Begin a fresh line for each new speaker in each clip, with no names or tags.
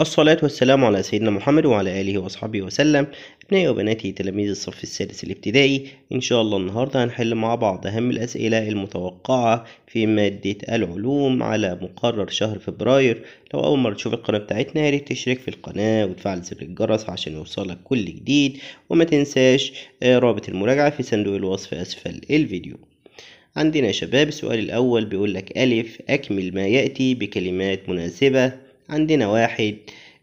الصلاة والسلام على سيدنا محمد وعلى آله وصحبه وسلم أبنائي وبناتي تلاميذ الصف السادس الابتدائي إن شاء الله النهاردة هنحل مع بعض أهم الأسئلة المتوقعة في مادة العلوم على مقرر شهر فبراير لو أول مرة تشوف القناة بتاعتنا يا ريت تشترك في القناة وتفعل زر الجرس عشان يوصلك كل جديد وما تنساش آه، رابط المراجعة في صندوق الوصف أسفل الفيديو عندنا يا شباب السؤال الأول بيقول لك ألف أكمل ما يأتي بكلمات مناسبة عندنا واحد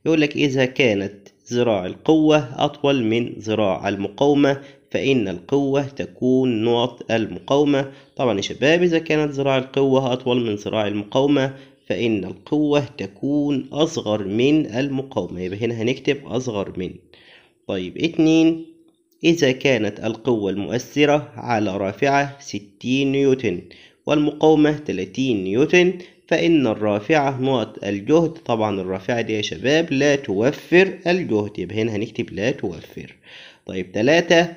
يقولك إذا كانت ذراع القوة أطول من ذراع المقاومة فإن القوة تكون نقط المقاومة طبعا يا شباب إذا كانت ذراع القوة أطول من ذراع المقاومة فإن القوة تكون أصغر من المقاومة يبقى هنا هنكتب أصغر من طيب اتنين إذا كانت القوة المؤثرة على رافعة ستين نيوتن والمقاومة تلاتين نيوتن فإن الرافعة نقط الجهد طبعا الرافعة دي يا شباب لا توفر الجهد يبقى هنا هنكتب لا توفر طيب تلاتة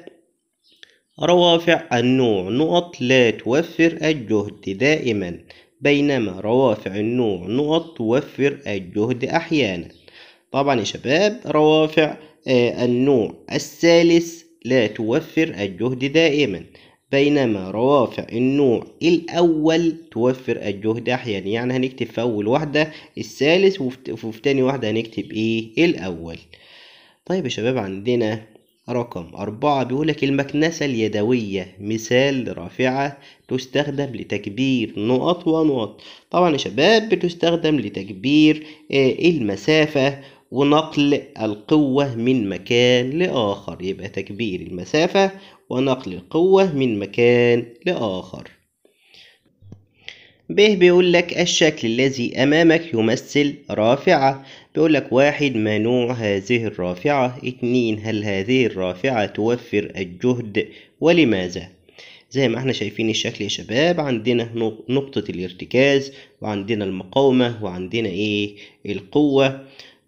روافع النوع نقط لا توفر الجهد دائما بينما روافع النوع نقط توفر الجهد أحيانا طبعا يا شباب روافع آه، النوع الثالث لا توفر الجهد دائما بينما روافع النوع الأول توفر الجهد أحيانا يعني هنكتب في أول واحدة الثالث وفي تاني واحدة هنكتب إيه الأول طيب يا شباب عندنا رقم أربعة لك المكنسة اليدوية مثال رافعة تستخدم لتكبير نقط ونقط طبعا يا شباب بتستخدم لتكبير آه، المسافة ونقل القوة من مكان لآخر يبقى تكبير المسافة ونقل القوة من مكان لآخر ب بيقول لك الشكل الذي أمامك يمثل رافعة بيقول لك واحد ما نوع هذه الرافعة اتنين هل هذه الرافعة توفر الجهد ولماذا زي ما احنا شايفين الشكل يا شباب عندنا نقطة الارتكاز وعندنا المقاومة وعندنا ايه القوة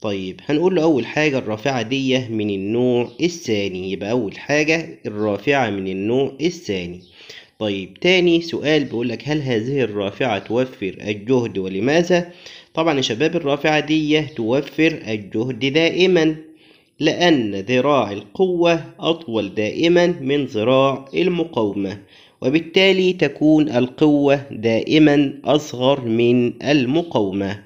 طيب هنقول له أول حاجة الرافعة دي من النوع الثاني يبقى أول حاجة الرافعة من النوع الثاني طيب تاني سؤال بيقولك هل هذه الرافعة توفر الجهد ولماذا؟ طبعا يا شباب الرافعة دي توفر الجهد دائما لأن ذراع القوة أطول دائما من ذراع المقاومة وبالتالي تكون القوة دائما أصغر من المقاومة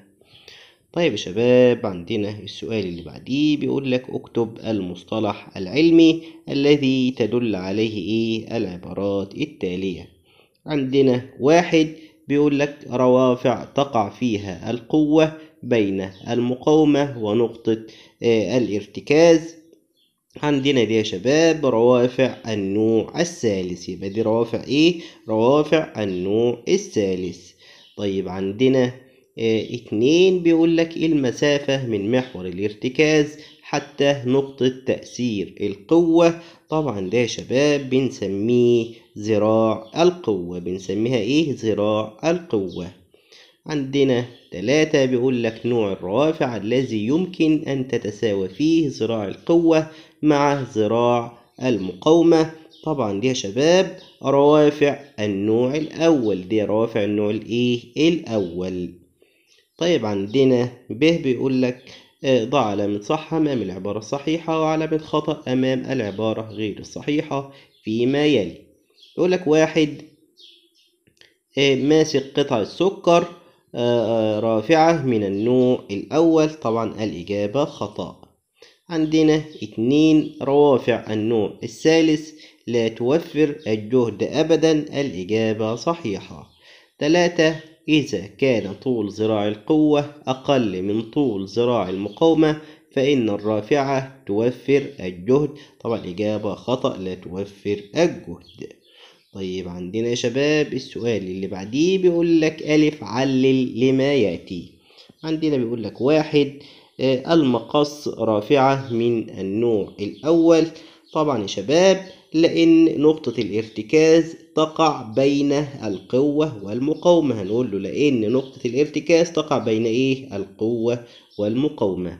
طيب يا شباب عندنا السؤال اللي بعديه بيقول لك اكتب المصطلح العلمي الذي تدل عليه ايه العبارات التالية عندنا واحد بيقول لك روافع تقع فيها القوة بين المقاومة ونقطة آه، الارتكاز عندنا دي يا شباب روافع النوع الثالث يبقى دي روافع ايه روافع النوع الثالث طيب عندنا آه، اتنين بيقول لك إيه المسافة من محور الارتكاز حتى نقطة تأثير القوة طبعا ده يا شباب بنسميه ذراع القوة بنسميها ايه ذراع القوة عندنا تلاتة بيقول لك نوع الرافع الذي يمكن أن تتساوى فيه ذراع القوة مع ذراع المقاومة طبعا دي يا شباب روافع النوع الأول دي روافع النوع الإيه الأول طيب عندنا ب بيقول لك آه، ضع علامة صح أمام العبارة الصحيحة وعلامة خطأ أمام العبارة غير الصحيحة فيما يلي يقول لك واحد آه، ماسك قطع السكر آه، رافعة من النوع الأول طبعا الإجابة خطأ عندنا اتنين روافع النوع الثالث لا توفر الجهد أبدا الإجابة صحيحة تلاتة إذا كان طول ذراع القوة أقل من طول ذراع المقاومة فإن الرافعة توفر الجهد طبعا الإجابة خطأ لا توفر الجهد طيب عندنا يا شباب السؤال اللي بعديه بيقول لك ألف علل لما يأتي عندنا بيقول لك واحد آه، المقص رافعة من النوع الأول طبعا يا شباب لأن نقطة الارتكاز تقع بين القوة والمقاومة هنقول له لأن نقطة الارتكاز تقع بين إيه القوة والمقاومة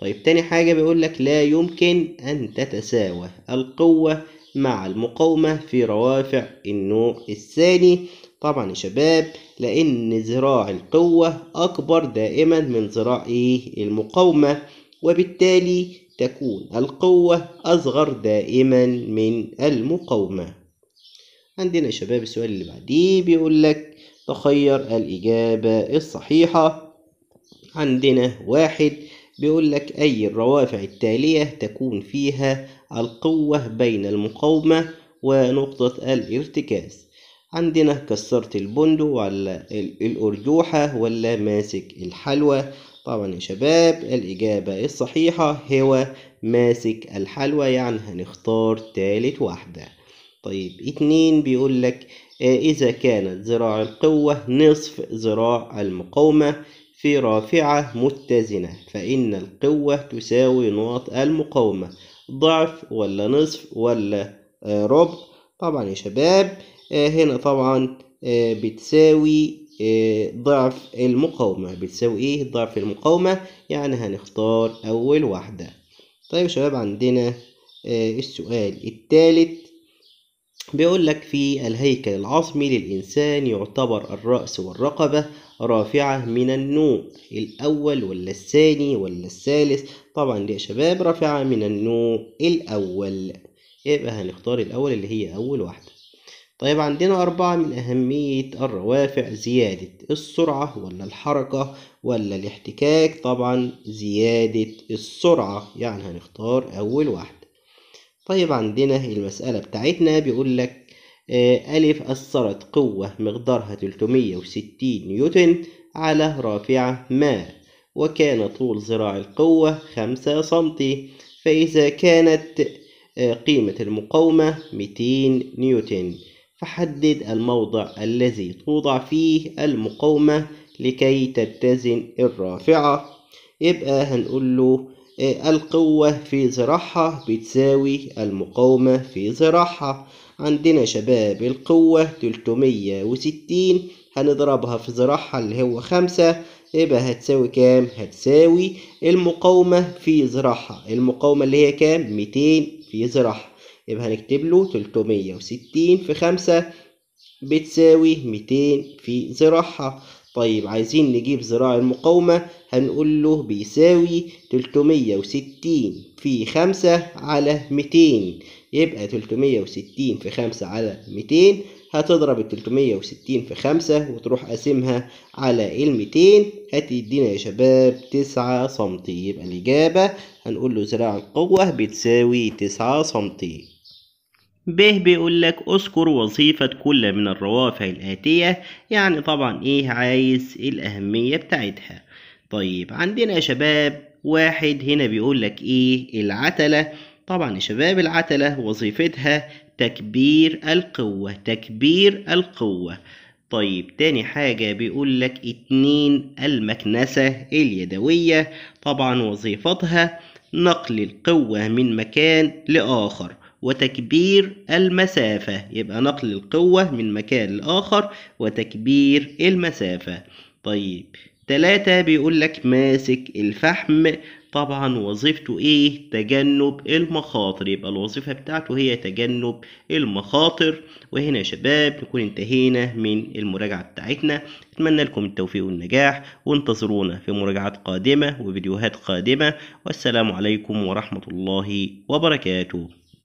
طيب تاني حاجة بيقول لك لا يمكن أن تتساوى القوة مع المقاومة في روافع النوع الثاني طبعا يا شباب لأن ذراع القوة أكبر دائما من ذراع إيه المقاومة وبالتالي تكون القوة أصغر دائما من المقاومة عندنا يا شباب السؤال اللي بعديه بيقول لك تخير الإجابة الصحيحة عندنا واحد بيقول لك أي الروافع التالية تكون فيها القوة بين المقاومة ونقطة الارتكاز عندنا كسرت البندق ولا الأرجوحة ولا ماسك الحلوى طبعا يا شباب الإجابة الصحيحة هو ماسك الحلوى يعني هنختار تالت واحدة طيب اتنين بيقول لك آه، إذا كانت ذراع القوة نصف ذراع المقاومة في رافعة متزنة فإن القوة تساوي نقط المقاومة ضعف ولا نصف ولا آه، ربع طبعا يا شباب آه، هنا طبعا بتساوي ضعف المقاومة بتساوي ايه ضعف المقاومة يعني هنختار أول واحدة طيب يا شباب عندنا السؤال الثالث بيقول لك في الهيكل العظمي للإنسان يعتبر الرأس والرقبة رافعة من النوء الأول ولا الثاني ولا الثالث طبعا دي يا شباب رافعة من النوء الأول يبقى هنختار الأول اللي هي أول واحدة طيب عندنا أربعة من أهمية الروافع زيادة السرعة ولا الحركة ولا الاحتكاك طبعا زيادة السرعة يعني هنختار أول واحدة طيب عندنا المسألة بتاعتنا بيقول لك آه، ألف أثرت قوة مقدارها 360 نيوتن على رافعة ما وكان طول ذراع القوة 5 سنتي فإذا كانت آه، قيمة المقاومة 200 نيوتن فحدد الموضع الذي توضع فيه المقاومة لكي تتزن الرافعة يبقى هنقول له القوة في ذراعها بتساوي المقاومة في ذراعها عندنا شباب القوة 360 هنضربها في ذراعها اللي هو خمسة يبقى هتساوي كام هتساوي المقاومة في ذراعها المقاومة اللي هي كام 200 في ذراعها يبقى هنكتب له 360 في خمسة بتساوي 200 في ذراعها طيب عايزين نجيب ذراع المقاومة هنقول له بيساوي 360 في 5 على 200 يبقى 360 في 5 على 200 هتضرب ال 360 في 5 وتروح قاسمها على ال 200 هتدينا يا شباب 9 سم يبقى الإجابة هنقول له ذراع القوة بتساوي 9 سم ب بيقول لك اذكر وظيفة كل من الروافع الآتية يعني طبعا ايه عايز إيه الأهمية بتاعتها طيب عندنا يا شباب واحد هنا بيقول لك ايه العتلة طبعا يا شباب العتلة وظيفتها تكبير القوة تكبير القوة طيب تاني حاجة بيقول لك اتنين المكنسة اليدوية طبعا وظيفتها نقل القوة من مكان لآخر وتكبير المسافة يبقى نقل القوة من مكان لآخر وتكبير المسافة طيب تلاتة بيقول لك ماسك الفحم طبعا وظيفته ايه تجنب المخاطر يبقى الوظيفة بتاعته هي تجنب المخاطر وهنا يا شباب نكون انتهينا من المراجعة بتاعتنا اتمنى لكم التوفيق والنجاح وانتظرونا في مراجعات قادمة وفيديوهات قادمة والسلام عليكم ورحمة الله وبركاته